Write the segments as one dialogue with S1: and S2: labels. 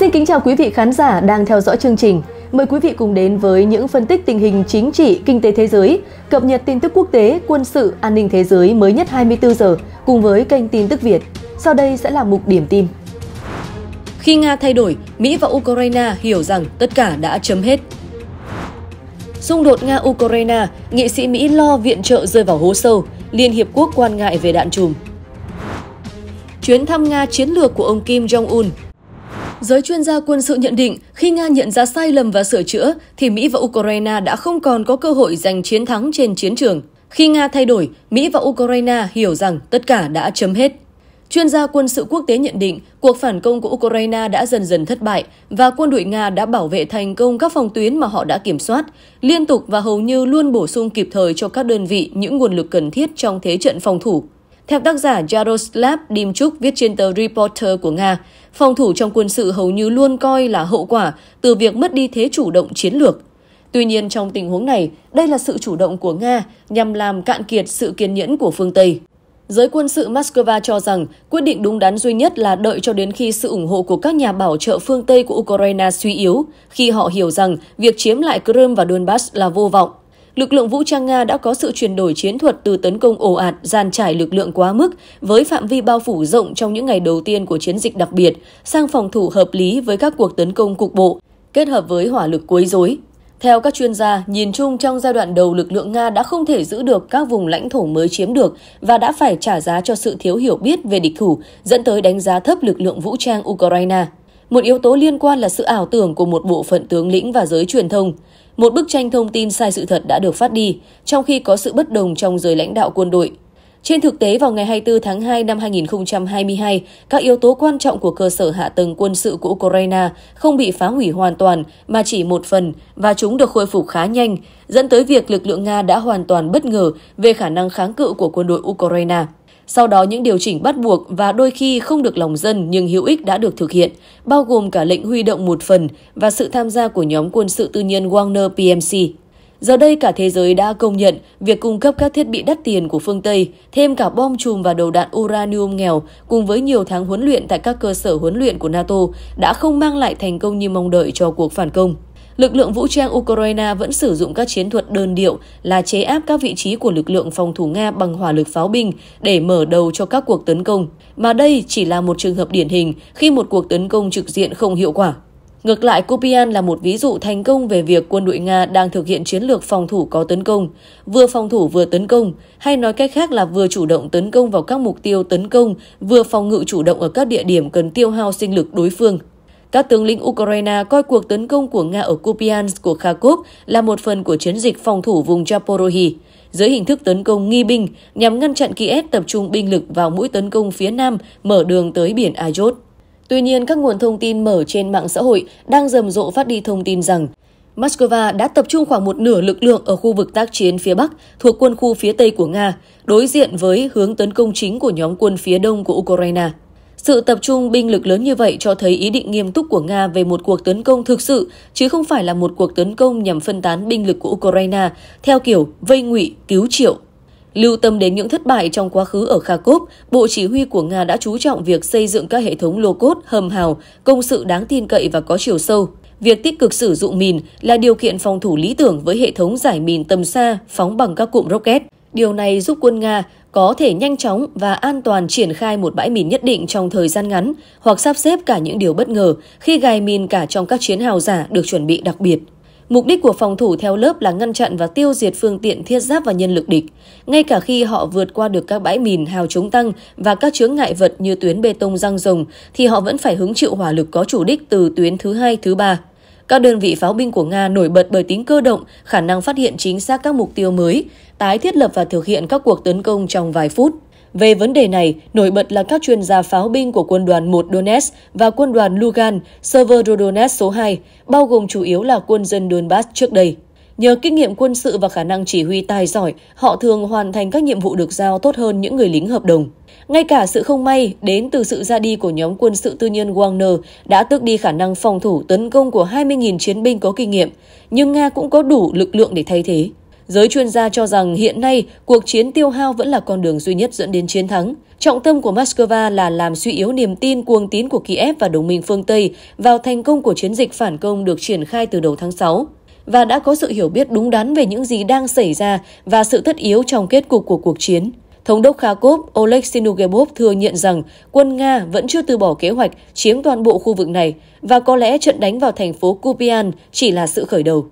S1: Xin kính chào quý vị khán giả đang theo dõi chương trình. Mời quý vị cùng đến với những phân tích tình hình chính trị, kinh tế thế giới, cập nhật tin tức quốc tế, quân sự, an ninh thế giới mới nhất 24 giờ cùng với kênh tin tức Việt. Sau đây sẽ là mục điểm tin. Khi Nga thay đổi, Mỹ và Ukraine hiểu rằng tất cả đã chấm hết. Xung đột Nga-Ukraine, nghị sĩ Mỹ lo viện trợ rơi vào hố sâu, Liên Hiệp Quốc quan ngại về đạn trùm. Chuyến thăm Nga chiến lược của ông Kim Jong-un Giới chuyên gia quân sự nhận định, khi Nga nhận ra sai lầm và sửa chữa, thì Mỹ và Ukraine đã không còn có cơ hội giành chiến thắng trên chiến trường. Khi Nga thay đổi, Mỹ và Ukraine hiểu rằng tất cả đã chấm hết. Chuyên gia quân sự quốc tế nhận định cuộc phản công của Ukraine đã dần dần thất bại và quân đội Nga đã bảo vệ thành công các phòng tuyến mà họ đã kiểm soát, liên tục và hầu như luôn bổ sung kịp thời cho các đơn vị những nguồn lực cần thiết trong thế trận phòng thủ. Theo tác giả Jaroslav Dimchuk viết trên tờ Reporter của Nga, phòng thủ trong quân sự hầu như luôn coi là hậu quả từ việc mất đi thế chủ động chiến lược. Tuy nhiên trong tình huống này, đây là sự chủ động của Nga nhằm làm cạn kiệt sự kiên nhẫn của phương Tây. Giới quân sự Moscow cho rằng quyết định đúng đắn duy nhất là đợi cho đến khi sự ủng hộ của các nhà bảo trợ phương Tây của Ukraine suy yếu, khi họ hiểu rằng việc chiếm lại Crimea và Donbass là vô vọng lực lượng vũ trang Nga đã có sự chuyển đổi chiến thuật từ tấn công ồ ạt, giàn trải lực lượng quá mức với phạm vi bao phủ rộng trong những ngày đầu tiên của chiến dịch đặc biệt sang phòng thủ hợp lý với các cuộc tấn công cục bộ, kết hợp với hỏa lực quấy rối. Theo các chuyên gia, nhìn chung trong giai đoạn đầu lực lượng Nga đã không thể giữ được các vùng lãnh thổ mới chiếm được và đã phải trả giá cho sự thiếu hiểu biết về địch thủ, dẫn tới đánh giá thấp lực lượng vũ trang Ukraine. Một yếu tố liên quan là sự ảo tưởng của một bộ phận tướng lĩnh và giới truyền thông. Một bức tranh thông tin sai sự thật đã được phát đi, trong khi có sự bất đồng trong giới lãnh đạo quân đội. Trên thực tế, vào ngày 24 tháng 2 năm 2022, các yếu tố quan trọng của cơ sở hạ tầng quân sự của Ukraine không bị phá hủy hoàn toàn mà chỉ một phần và chúng được khôi phục khá nhanh, dẫn tới việc lực lượng Nga đã hoàn toàn bất ngờ về khả năng kháng cự của quân đội Ukraine. Sau đó những điều chỉnh bắt buộc và đôi khi không được lòng dân nhưng hữu ích đã được thực hiện, bao gồm cả lệnh huy động một phần và sự tham gia của nhóm quân sự tư nhân Wagner PMC. Giờ đây cả thế giới đã công nhận việc cung cấp các thiết bị đắt tiền của phương Tây, thêm cả bom chùm và đầu đạn uranium nghèo cùng với nhiều tháng huấn luyện tại các cơ sở huấn luyện của NATO đã không mang lại thành công như mong đợi cho cuộc phản công lực lượng vũ trang Ukraine vẫn sử dụng các chiến thuật đơn điệu là chế áp các vị trí của lực lượng phòng thủ Nga bằng hỏa lực pháo binh để mở đầu cho các cuộc tấn công, mà đây chỉ là một trường hợp điển hình khi một cuộc tấn công trực diện không hiệu quả. Ngược lại, Kupian là một ví dụ thành công về việc quân đội Nga đang thực hiện chiến lược phòng thủ có tấn công, vừa phòng thủ vừa tấn công, hay nói cách khác là vừa chủ động tấn công vào các mục tiêu tấn công, vừa phòng ngự chủ động ở các địa điểm cần tiêu hao sinh lực đối phương. Các tướng lĩnh Ukraine coi cuộc tấn công của Nga ở Kupiansk của Kharkov là một phần của chiến dịch phòng thủ vùng Chaporohi. Dưới hình thức tấn công nghi binh nhằm ngăn chặn Kiev tập trung binh lực vào mũi tấn công phía nam mở đường tới biển Azov. Tuy nhiên, các nguồn thông tin mở trên mạng xã hội đang rầm rộ phát đi thông tin rằng Moscow đã tập trung khoảng một nửa lực lượng ở khu vực tác chiến phía Bắc thuộc quân khu phía Tây của Nga, đối diện với hướng tấn công chính của nhóm quân phía Đông của Ukraine. Sự tập trung binh lực lớn như vậy cho thấy ý định nghiêm túc của Nga về một cuộc tấn công thực sự, chứ không phải là một cuộc tấn công nhằm phân tán binh lực của Ukraine theo kiểu vây ngụy, cứu triệu. Lưu tâm đến những thất bại trong quá khứ ở Kharkov, Bộ Chỉ huy của Nga đã chú trọng việc xây dựng các hệ thống lô cốt, hầm hào, công sự đáng tin cậy và có chiều sâu. Việc tích cực sử dụng mìn là điều kiện phòng thủ lý tưởng với hệ thống giải mìn tầm xa phóng bằng các cụm rocket. Điều này giúp quân Nga có thể nhanh chóng và an toàn triển khai một bãi mìn nhất định trong thời gian ngắn hoặc sắp xếp cả những điều bất ngờ khi gài mìn cả trong các chiến hào giả được chuẩn bị đặc biệt. Mục đích của phòng thủ theo lớp là ngăn chặn và tiêu diệt phương tiện thiết giáp và nhân lực địch, ngay cả khi họ vượt qua được các bãi mìn hào chống tăng và các chướng ngại vật như tuyến bê tông răng rồng thì họ vẫn phải hứng chịu hỏa lực có chủ đích từ tuyến thứ hai, thứ ba. Các đơn vị pháo binh của Nga nổi bật bởi tính cơ động, khả năng phát hiện chính xác các mục tiêu mới, tái thiết lập và thực hiện các cuộc tấn công trong vài phút. Về vấn đề này, nổi bật là các chuyên gia pháo binh của quân đoàn 1 Donetsk và quân đoàn Lugan, Severodonetsk số 2, bao gồm chủ yếu là quân dân Donbass trước đây. Nhờ kinh nghiệm quân sự và khả năng chỉ huy tài giỏi, họ thường hoàn thành các nhiệm vụ được giao tốt hơn những người lính hợp đồng. Ngay cả sự không may đến từ sự ra đi của nhóm quân sự tư nhân Wagner đã tước đi khả năng phòng thủ tấn công của 20.000 chiến binh có kinh nghiệm, nhưng Nga cũng có đủ lực lượng để thay thế. Giới chuyên gia cho rằng hiện nay cuộc chiến tiêu hao vẫn là con đường duy nhất dẫn đến chiến thắng. Trọng tâm của Moscow là làm suy yếu niềm tin cuồng tín của Kiev và đồng minh phương Tây vào thành công của chiến dịch phản công được triển khai từ đầu tháng 6 và đã có sự hiểu biết đúng đắn về những gì đang xảy ra và sự tất yếu trong kết cục của cuộc chiến. Thống đốc Kharkov Oleg Sinugebov thừa nhận rằng quân Nga vẫn chưa từ bỏ kế hoạch chiếm toàn bộ khu vực này và có lẽ trận đánh vào thành phố Kupian chỉ là sự khởi đầu.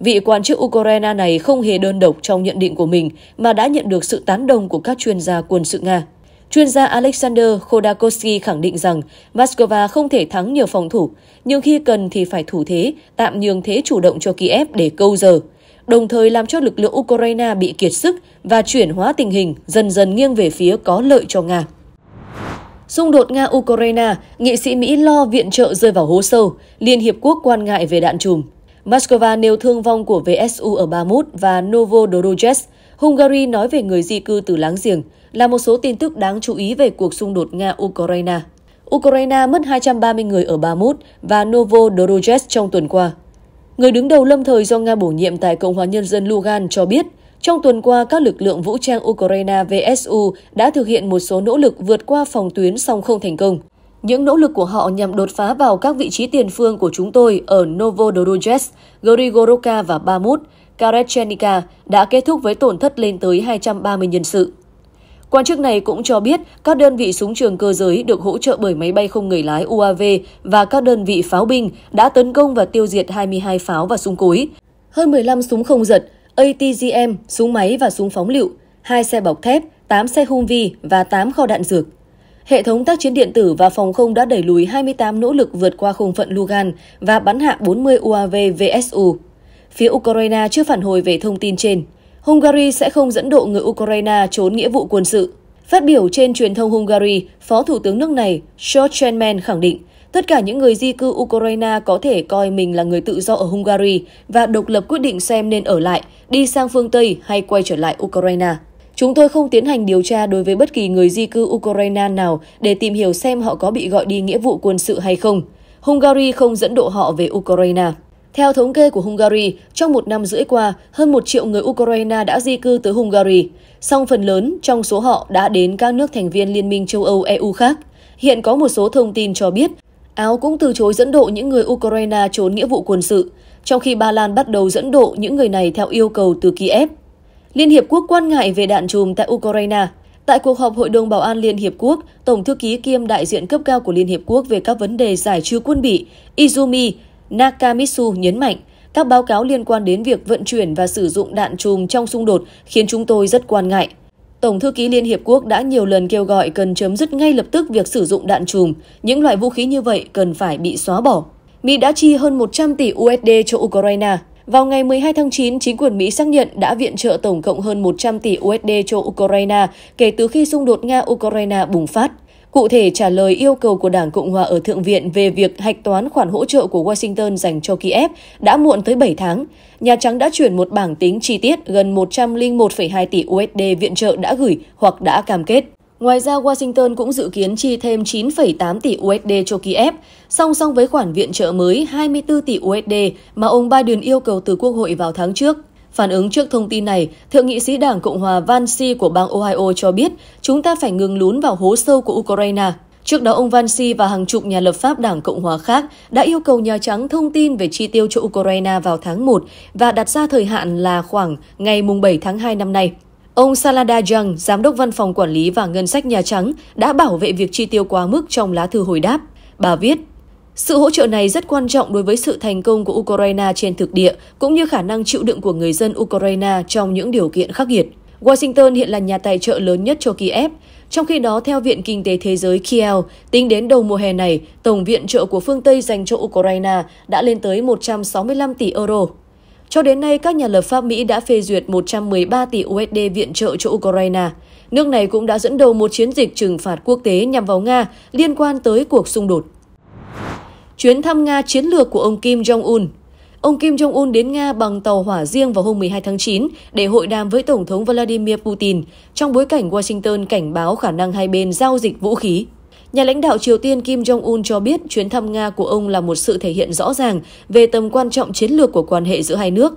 S1: Vị quan chức Ukraine này không hề đơn độc trong nhận định của mình mà đã nhận được sự tán đồng của các chuyên gia quân sự Nga. Chuyên gia Alexander Khodakovsky khẳng định rằng Moscow không thể thắng nhiều phòng thủ, nhưng khi cần thì phải thủ thế, tạm nhường thế chủ động cho Kiev để câu giờ đồng thời làm cho lực lượng Ukraine bị kiệt sức và chuyển hóa tình hình dần dần nghiêng về phía có lợi cho Nga. Xung đột Nga-Ukraine, nghị sĩ Mỹ lo viện trợ rơi vào hố sâu, Liên Hiệp Quốc quan ngại về đạn chùm. Moscow nêu thương vong của VSU ở Bamut và Novodorozhsk. Hungary nói về người di cư từ láng giềng là một số tin tức đáng chú ý về cuộc xung đột Nga-Ukraine. Ukraine mất 230 người ở Bamut và Novodorozhsk trong tuần qua. Người đứng đầu lâm thời do Nga bổ nhiệm tại Cộng hòa Nhân dân Lugan cho biết, trong tuần qua, các lực lượng vũ trang Ukraine VSU đã thực hiện một số nỗ lực vượt qua phòng tuyến song không thành công. Những nỗ lực của họ nhằm đột phá vào các vị trí tiền phương của chúng tôi ở Novodorozhets, Grigorovka và Bamut, Karechenica đã kết thúc với tổn thất lên tới 230 nhân sự. Quan chức này cũng cho biết các đơn vị súng trường cơ giới được hỗ trợ bởi máy bay không người lái UAV và các đơn vị pháo binh đã tấn công và tiêu diệt 22 pháo và súng cối, hơn 15 súng không giật, ATGM, súng máy và súng phóng lựu, 2 xe bọc thép, 8 xe Humvee và 8 kho đạn dược. Hệ thống tác chiến điện tử và phòng không đã đẩy lùi 28 nỗ lực vượt qua không phận Lugan và bắn hạ 40 UAV VSU. Phía Ukraine chưa phản hồi về thông tin trên. Hungary sẽ không dẫn độ người Ukraine trốn nghĩa vụ quân sự. Phát biểu trên truyền thông Hungary, Phó Thủ tướng nước này George Chenman khẳng định tất cả những người di cư Ukraine có thể coi mình là người tự do ở Hungary và độc lập quyết định xem nên ở lại, đi sang phương Tây hay quay trở lại Ukraine. Chúng tôi không tiến hành điều tra đối với bất kỳ người di cư Ukraine nào để tìm hiểu xem họ có bị gọi đi nghĩa vụ quân sự hay không. Hungary không dẫn độ họ về Ukraine. Theo thống kê của Hungary, trong một năm rưỡi qua, hơn một triệu người Ukraine đã di cư tới Hungary. Song phần lớn trong số họ đã đến các nước thành viên Liên minh châu Âu EU khác. Hiện có một số thông tin cho biết, Áo cũng từ chối dẫn độ những người Ukraine trốn nghĩa vụ quân sự, trong khi Ba Lan bắt đầu dẫn độ những người này theo yêu cầu từ Kiev. Liên Hiệp Quốc quan ngại về đạn chùm tại Ukraine. Tại cuộc họp Hội đồng Bảo an Liên Hiệp Quốc, Tổng thư ký kiêm đại diện cấp cao của Liên Hiệp Quốc về các vấn đề giải trừ quân bị, Izumi Nakamitsu nhấn mạnh, các báo cáo liên quan đến việc vận chuyển và sử dụng đạn chùm trong xung đột khiến chúng tôi rất quan ngại. Tổng thư ký Liên Hiệp Quốc đã nhiều lần kêu gọi cần chấm dứt ngay lập tức việc sử dụng đạn chùm. Những loại vũ khí như vậy cần phải bị xóa bỏ. Mỹ đã chi hơn 100 tỷ USD cho Ukraine. Vào ngày 12 tháng 9, chính quyền Mỹ xác nhận đã viện trợ tổng cộng hơn 100 tỷ USD cho Ukraine kể từ khi xung đột Nga-Ukraine bùng phát cụ thể trả lời yêu cầu của Đảng Cộng hòa ở Thượng viện về việc hạch toán khoản hỗ trợ của Washington dành cho Kiev đã muộn tới 7 tháng. Nhà Trắng đã chuyển một bảng tính chi tiết gần 101,2 tỷ USD viện trợ đã gửi hoặc đã cam kết. Ngoài ra, Washington cũng dự kiến chi thêm 9,8 tỷ USD cho Kiev, song song với khoản viện trợ mới 24 tỷ USD mà ông Biden yêu cầu từ Quốc hội vào tháng trước. Phản ứng trước thông tin này, Thượng nghị sĩ Đảng Cộng hòa Van Vansi của bang Ohio cho biết chúng ta phải ngừng lún vào hố sâu của Ukraine. Trước đó, ông Van Vansi và hàng chục nhà lập pháp Đảng Cộng hòa khác đã yêu cầu Nhà Trắng thông tin về chi tiêu cho Ukraine vào tháng 1 và đặt ra thời hạn là khoảng ngày 7 tháng 2 năm nay. Ông Salada Jung, Giám đốc Văn phòng Quản lý và Ngân sách Nhà Trắng, đã bảo vệ việc chi tiêu quá mức trong lá thư hồi đáp. Bà viết, sự hỗ trợ này rất quan trọng đối với sự thành công của Ukraine trên thực địa, cũng như khả năng chịu đựng của người dân Ukraine trong những điều kiện khắc nghiệt. Washington hiện là nhà tài trợ lớn nhất cho Kiev. Trong khi đó, theo Viện Kinh tế Thế giới Kiel, tính đến đầu mùa hè này, tổng viện trợ của phương Tây dành cho Ukraine đã lên tới 165 tỷ euro. Cho đến nay, các nhà lập pháp Mỹ đã phê duyệt 113 tỷ USD viện trợ cho Ukraine. Nước này cũng đã dẫn đầu một chiến dịch trừng phạt quốc tế nhằm vào Nga liên quan tới cuộc xung đột chuyến thăm Nga chiến lược của ông Kim Jong-un. Ông Kim Jong-un đến Nga bằng tàu hỏa riêng vào hôm 12 tháng 9 để hội đàm với Tổng thống Vladimir Putin trong bối cảnh Washington cảnh báo khả năng hai bên giao dịch vũ khí. Nhà lãnh đạo Triều Tiên Kim Jong-un cho biết chuyến thăm Nga của ông là một sự thể hiện rõ ràng về tầm quan trọng chiến lược của quan hệ giữa hai nước.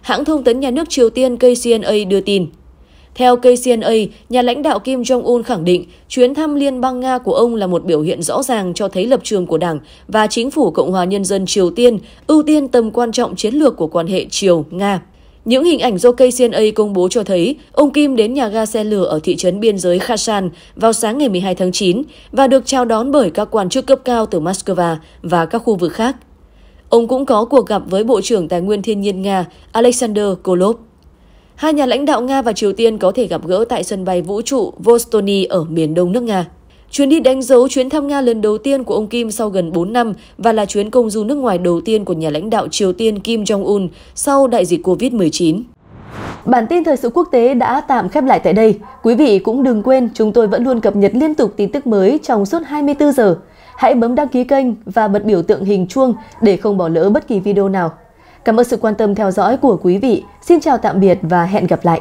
S1: Hãng thông tấn nhà nước Triều Tiên KCNA đưa tin. Theo KCNA, nhà lãnh đạo Kim Jong-un khẳng định chuyến thăm Liên bang Nga của ông là một biểu hiện rõ ràng cho thấy lập trường của Đảng và chính phủ Cộng hòa Nhân dân Triều Tiên ưu tiên tầm quan trọng chiến lược của quan hệ Triều-Nga. Những hình ảnh do KCNA công bố cho thấy ông Kim đến nhà ga xe lửa ở thị trấn biên giới Khasan vào sáng ngày 12 tháng 9 và được chào đón bởi các quan chức cấp cao từ Moscow và các khu vực khác. Ông cũng có cuộc gặp với Bộ trưởng Tài nguyên Thiên nhiên Nga Alexander Kolov. Hai nhà lãnh đạo Nga và Triều Tiên có thể gặp gỡ tại sân bay vũ trụ Vostony ở miền đông nước Nga. Chuyến đi đánh dấu chuyến thăm Nga lần đầu tiên của ông Kim sau gần 4 năm và là chuyến công du nước ngoài đầu tiên của nhà lãnh đạo Triều Tiên Kim Jong-un sau đại dịch COVID-19. Bản tin thời sự quốc tế đã tạm khép lại tại đây. Quý vị cũng đừng quên chúng tôi vẫn luôn cập nhật liên tục tin tức mới trong suốt 24 giờ. Hãy bấm đăng ký kênh và bật biểu tượng hình chuông để không bỏ lỡ bất kỳ video nào. Cảm ơn sự quan tâm theo dõi của quý vị. Xin chào tạm biệt và hẹn gặp lại.